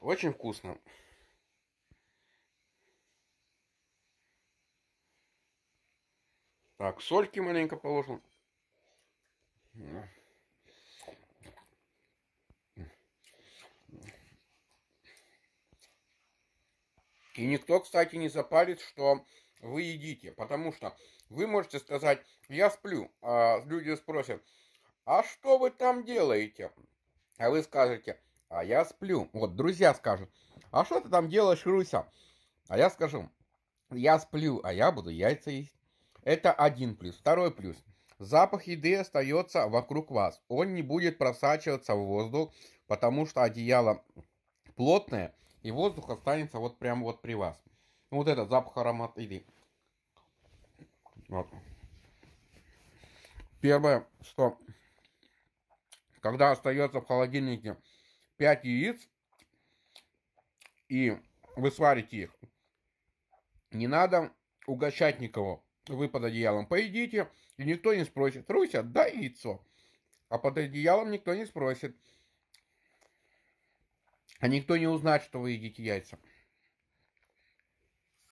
Очень вкусно. Так, сольки маленько положим. И никто, кстати, не запарит, что вы едите. Потому что вы можете сказать, я сплю. А люди спросят, а что вы там делаете? А вы скажете, а я сплю. Вот друзья скажут, а что ты там делаешь, Руся? А я скажу, я сплю, а я буду яйца есть. Это один плюс. Второй плюс. Запах еды остается вокруг вас. Он не будет просачиваться в воздух, потому что одеяло плотное, и воздух останется вот прямо вот при вас. Вот этот запах аромат еды. Вот. Первое, что когда остается в холодильнике 5 яиц и вы сварите их. Не надо угощать никого. Вы под одеялом поедите, и никто не спросит, Руся, дай яйцо. А под одеялом никто не спросит. А никто не узнает, что вы едите яйца.